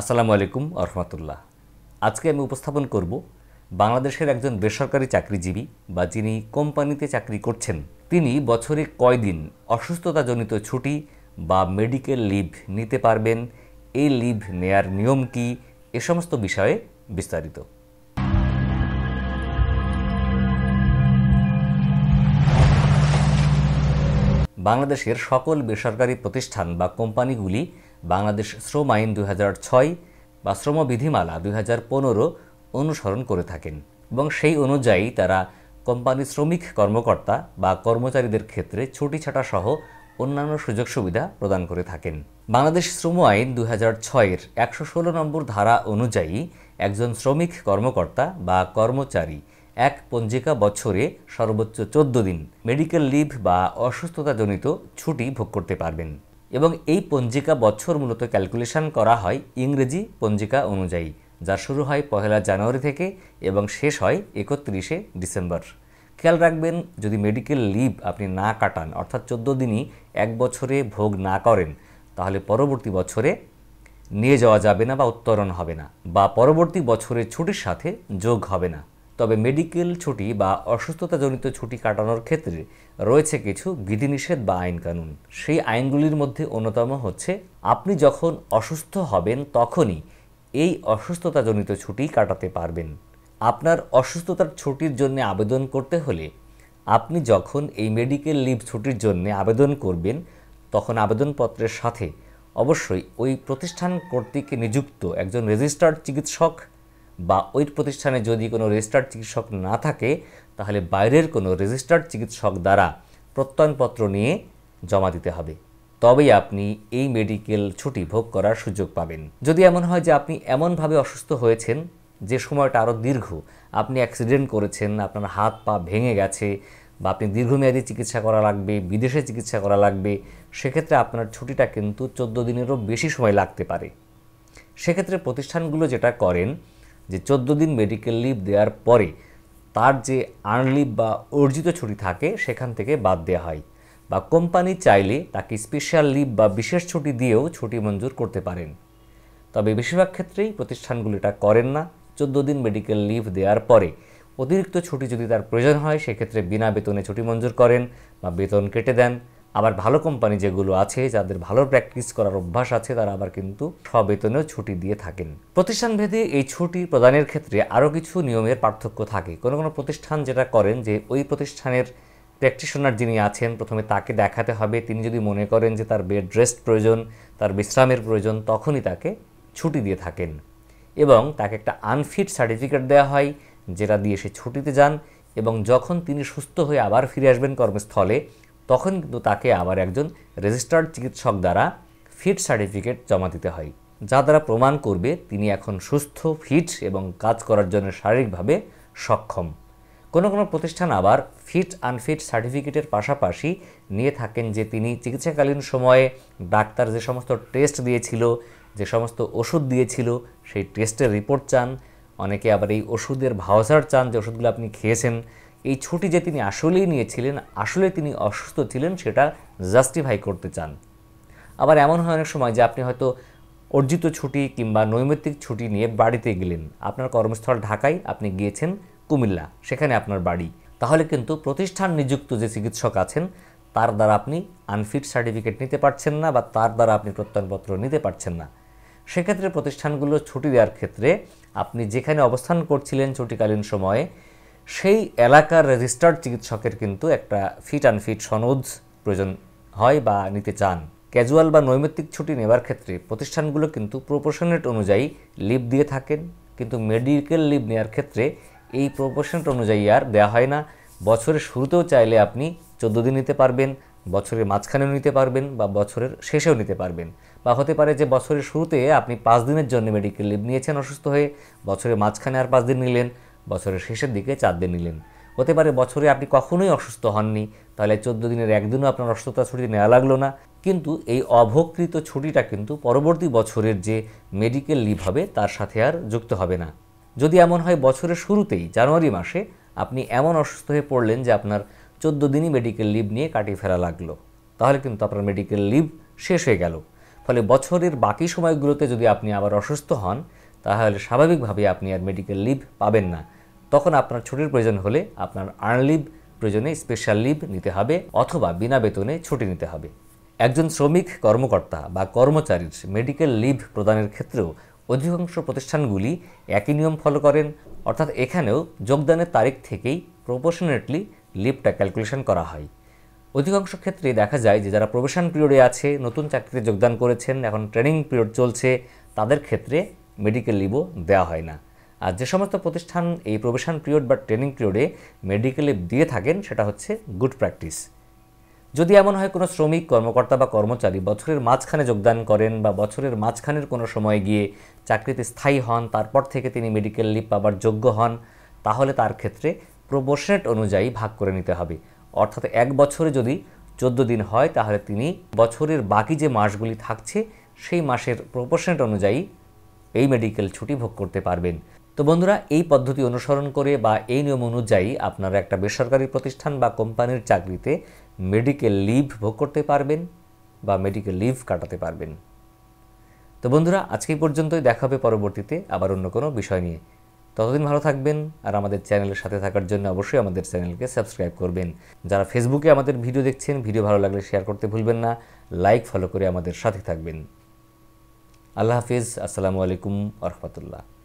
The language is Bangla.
আসসালামু আলাইকুম আরহামতুল্লাহ আজকে আমি উপস্থাপন করব বাংলাদেশের একজন বেসরকারি চাকরিজীবী বা যিনি কোম্পানিতে চাকরি করছেন তিনি বছরে কয়দিন অসুস্থতাজনিত ছুটি বা মেডিকেল লিভ নিতে পারবেন এই লিভ নেয়ার নিয়ম কি এ সমস্ত বিষয়ে বিস্তারিত বাংলাদেশের সকল বেসরকারি প্রতিষ্ঠান বা কোম্পানিগুলি বাংলাদেশ শ্রম আইন দুই বা শ্রম বিধিমালা দুই অনুসরণ করে থাকেন এবং সেই অনুযায়ী তারা কোম্পানি শ্রমিক কর্মকর্তা বা কর্মচারীদের ক্ষেত্রে ছুটি ছাটা সহ অন্যান্য সুযোগ সুবিধা প্রদান করে থাকেন বাংলাদেশ শ্রম আইন দুই হাজার ছয়ের একশো ষোলো নম্বর ধারা অনুযায়ী একজন শ্রমিক কর্মকর্তা বা কর্মচারী এক পঞ্জিকা বছরে সর্বোচ্চ চোদ্দ দিন মেডিকেল লিভ বা অসুস্থতাজনিত ছুটি ভোগ করতে পারবেন এবং এই পঞ্জিকা বছর মূলত ক্যালকুলেশন করা হয় ইংরেজি পঞ্জিকা অনুযায়ী যা শুরু হয় পহেলা জানুয়ারি থেকে এবং শেষ হয় একত্রিশে ডিসেম্বর খেয়াল রাখবেন যদি মেডিকেল লিভ আপনি না কাটান অর্থাৎ চোদ্দো দিনই এক বছরে ভোগ না করেন তাহলে পরবর্তী বছরে নিয়ে যাওয়া যাবে না বা উত্তরণ হবে না বা পরবর্তী বছরের ছুটির সাথে যোগ হবে না তবে মেডিকেল ছুটি বা অসুস্থতাজনিত ছুটি কাটানোর ক্ষেত্রে রয়েছে কিছু বিধিনিষেধ বা আইন কানুন সেই আইনগুলির মধ্যে অন্যতম হচ্ছে আপনি যখন অসুস্থ হবেন তখনই এই অসুস্থতাজনিত ছুটি কাটাতে পারবেন আপনার অসুস্থতার ছুটির জন্য আবেদন করতে হলে আপনি যখন এই মেডিকেল লিভ ছুটির জন্য আবেদন করবেন তখন আবেদনপত্রের সাথে অবশ্যই ওই প্রতিষ্ঠান কর্তৃক নিযুক্ত একজন রেজিস্টার্ড চিকিৎসক বা ওই প্রতিষ্ঠানে যদি কোনো রেজিস্টার্ড চিকিৎসক না থাকে তাহলে বাইরের কোনো রেজিস্টার্ড চিকিৎসক দ্বারা প্রত্যয়নপত্র নিয়ে জমা দিতে হবে তবেই আপনি এই মেডিকেল ছুটি ভোগ করার সুযোগ পাবেন যদি এমন হয় যে আপনি এমনভাবে অসুস্থ হয়েছেন যে সময়টা আরও দীর্ঘ আপনি অ্যাক্সিডেন্ট করেছেন আপনার হাত পা ভেঙে গেছে বা আপনি দীর্ঘমেয়াদী চিকিৎসা করা লাগবে বিদেশে চিকিৎসা করা লাগবে সেক্ষেত্রে আপনার ছুটিটা কিন্তু চোদ্দো দিনেরও বেশি সময় লাগতে পারে সেক্ষেত্রে প্রতিষ্ঠানগুলো যেটা করেন যে চোদ্দো দিন মেডিকেল লিভ দেওয়ার পরে তার যে আর্নলিভ বা অর্জিত ছুটি থাকে সেখান থেকে বাদ দেওয়া হয় বা কোম্পানি চাইলে তাকে স্পেশাল লিভ বা বিশেষ ছুটি দিয়েও ছুটি মঞ্জুর করতে পারেন তবে বেশিরভাগ ক্ষেত্রেই প্রতিষ্ঠানগুলো এটা করেন না চোদ্দো দিন মেডিকেল লিভ দেওয়ার পরে অতিরিক্ত ছুটি যদি তার প্রয়োজন হয় সেক্ষেত্রে বিনা বেতনে ছুটি মঞ্জুর করেন বা বেতন কেটে দেন আবার ভালো কোম্পানি যেগুলো আছে যাদের ভালো প্র্যাকটিস করার অভ্যাস আছে তারা আবার কিন্তু সবেতনেও ছুটি দিয়ে থাকেন প্রতিষ্ঠানভেদে এই ছুটি প্রদানের ক্ষেত্রে আরও কিছু নিয়মের পার্থক্য থাকে কোনো কোনো প্রতিষ্ঠান যেটা করেন যে ওই প্রতিষ্ঠানের প্র্যাকটিশনার যিনি আছেন প্রথমে তাকে দেখাতে হবে তিনি যদি মনে করেন যে তার বেড রেস্ট প্রয়োজন তার বিশ্রামের প্রয়োজন তখনই তাকে ছুটি দিয়ে থাকেন এবং তাকে একটা আনফিট সার্টিফিকেট দেওয়া হয় যেটা দিয়ে সে ছুটিতে যান এবং যখন তিনি সুস্থ হয়ে আবার ফিরে আসবেন কর্মস্থলে তখন কিন্তু তাকে আবার একজন রেজিস্টার্ড চিকিৎসক দ্বারা ফিট সার্টিফিকেট জমা দিতে হয় যা দ্বারা প্রমাণ করবে তিনি এখন সুস্থ ফিট এবং কাজ করার জন্য শারীরিকভাবে সক্ষম কোনো কোনো প্রতিষ্ঠান আবার ফিট আনফিট সার্টিফিকেটের পাশাপাশি নিয়ে থাকেন যে তিনি চিকিৎসাকালীন সময়ে ডাক্তার যে সমস্ত টেস্ট দিয়েছিল যে সমস্ত ওষুধ দিয়েছিল সেই টেস্টের রিপোর্ট চান অনেকে আবার এই ওষুধের ভাউচার চান যে ওষুধগুলো আপনি খেয়েছেন এই ছুটি যে তিনি আসলেই নিয়েছিলেন আসলে তিনি অসুস্থ ছিলেন সেটা জাস্টিফাই করতে চান আবার এমন হয় অনেক সময় যে আপনি হয়তো অর্জিত ছুটি কিংবা নৈমিত্তিক ছুটি নিয়ে বাড়িতে গেলেন আপনার কর্মস্থল ঢাকায় আপনি গিয়েছেন কুমিল্লা সেখানে আপনার বাড়ি তাহলে কিন্তু প্রতিষ্ঠান নিযুক্ত যে চিকিৎসক আছেন তার দ্বারা আপনি আনফিট সার্টিফিকেট নিতে পারছেন না বা তার দ্বারা আপনি প্রত্যয়নপত্র নিতে পারছেন না সেক্ষেত্রে প্রতিষ্ঠানগুলো ছুটি দেওয়ার ক্ষেত্রে আপনি যেখানে অবস্থান করছিলেন ছুটিকালীন সময়ে সেই এলাকার রেজিস্টার্ড চিকিৎসকের কিন্তু একটা ফিট অ্যান্ড ফিট সনদ প্রয়োজন হয় বা নিতে চান ক্যাজুয়াল বা নৈমিত্তিক ছুটি নেবার ক্ষেত্রে প্রতিষ্ঠানগুলো কিন্তু প্রপোর্শনেট অনুযায়ী লিভ দিয়ে থাকেন কিন্তু মেডিকেল লিভ নেওয়ার ক্ষেত্রে এই প্রপোর্শনেট অনুযায়ী আর দেওয়া হয় না বছরের শুরুতেও চাইলে আপনি চোদ্দো দিন নিতে পারবেন বছরের মাঝখানেও নিতে পারবেন বা বছরের শেষেও নিতে পারবেন বা হতে পারে যে বছরের শুরুতে আপনি পাঁচ দিনের জন্য মেডিকেল লিভ নিয়েছেন অসুস্থ হয়ে বছরের মাঝখানে আর পাঁচ দিন নিলেন বছরের শেষের দিকে চার দিয়ে নিলেন হতে পারে বছরে আপনি কখনোই অসুস্থ হননি তাহলে চোদ্দ দিনের একদিনও আপনার অসুস্থতা ছুটি নেওয়া লাগলো না কিন্তু এই অভকৃত ছুটিটা কিন্তু পরবর্তী বছরের যে মেডিকেল লিভ হবে তার সাথে আর যুক্ত হবে না যদি এমন হয় বছরের শুরুতেই জানুয়ারি মাসে আপনি এমন অসুস্থ হয়ে পড়লেন যে আপনার চোদ্দ দিনই মেডিকেল লিভ নিয়ে কাটিয়ে ফেলা লাগলো তাহলে কিন্তু আপনার মেডিকেল লিভ শেষ হয়ে গেল ফলে বছরের বাকি সময়গুলোতে যদি আপনি আবার অসুস্থ হন তাহলে স্বাভাবিকভাবে আপনি আর মেডিকেল লিভ পাবেন না তখন আপনার ছুটির প্রয়োজন হলে আপনার আর্ন লিভ প্রয়োজনে স্পেশাল লিভ নিতে হবে অথবা বিনা বেতনে ছুটি নিতে হবে একজন শ্রমিক কর্মকর্তা বা কর্মচারীর মেডিকেল লিভ প্রদানের ক্ষেত্রেও অধিকাংশ প্রতিষ্ঠানগুলি একই নিয়ম ফলো করেন অর্থাৎ এখানেও যোগদানের তারিখ থেকেই প্রপোর্শনেটলি লিভটা ক্যালকুলেশন করা হয় অধিকাংশ ক্ষেত্রে দেখা যায় যে যারা প্রবেশন পিরিয়ডে আছে নতুন চাকরিতে যোগদান করেছেন এখন ট্রেনিং পিরিয়ড চলছে তাদের ক্ষেত্রে মেডিকেল লিভও দেওয়া হয় না আর যে সমস্ত প্রতিষ্ঠান এই প্রবেশন পিরিয়ড বা ট্রেনিং পিরিয়ডে মেডিকেল দিয়ে থাকেন সেটা হচ্ছে গুড প্র্যাকটিস যদি এমন হয় কোনো শ্রমিক কর্মকর্তা বা কর্মচারী বছরের মাঝখানে যোগদান করেন বা বছরের মাঝখানের কোনো সময় গিয়ে চাকরিতে স্থায়ী হন তারপর থেকে তিনি মেডিকেল লিভ পাবার যোগ্য হন তাহলে তার ক্ষেত্রে প্রবোশনেট অনুযায়ী ভাগ করে নিতে হবে অর্থাৎ এক বছরে যদি চোদ্দো দিন হয় তাহলে তিনি বছরের বাকি যে মাসগুলি থাকছে সেই মাসের প্রপোশনেট অনুযায়ী এই মেডিকেল ছুটি ভোগ করতে পারবেন তো বন্ধুরা এই পদ্ধতি অনুসরণ করে বা এই নিয়ম অনুযায়ী আপনারা একটা বেসরকারি প্রতিষ্ঠান বা কোম্পানির চাকরিতে মেডিকেল লিভ ভোগ করতে পারবেন বা মেডিকেল লিভ কাটাতে পারবেন তো বন্ধুরা আজকে পর্যন্তই দেখা হবে পরবর্তীতে আবার অন্য কোনো বিষয় নিয়ে ততদিন ভালো থাকবেন আর আমাদের চ্যানেলের সাথে থাকার জন্য অবশ্যই আমাদের চ্যানেলকে সাবস্ক্রাইব করবেন যারা ফেসবুকে আমাদের ভিডিও দেখছেন ভিডিও ভালো লাগলে শেয়ার করতে ভুলবেন না লাইক ফলো করে আমাদের সাথে থাকবেন আল্লাহ হাফিজ আসসালামু আলাইকুম আহমতুল্লাহ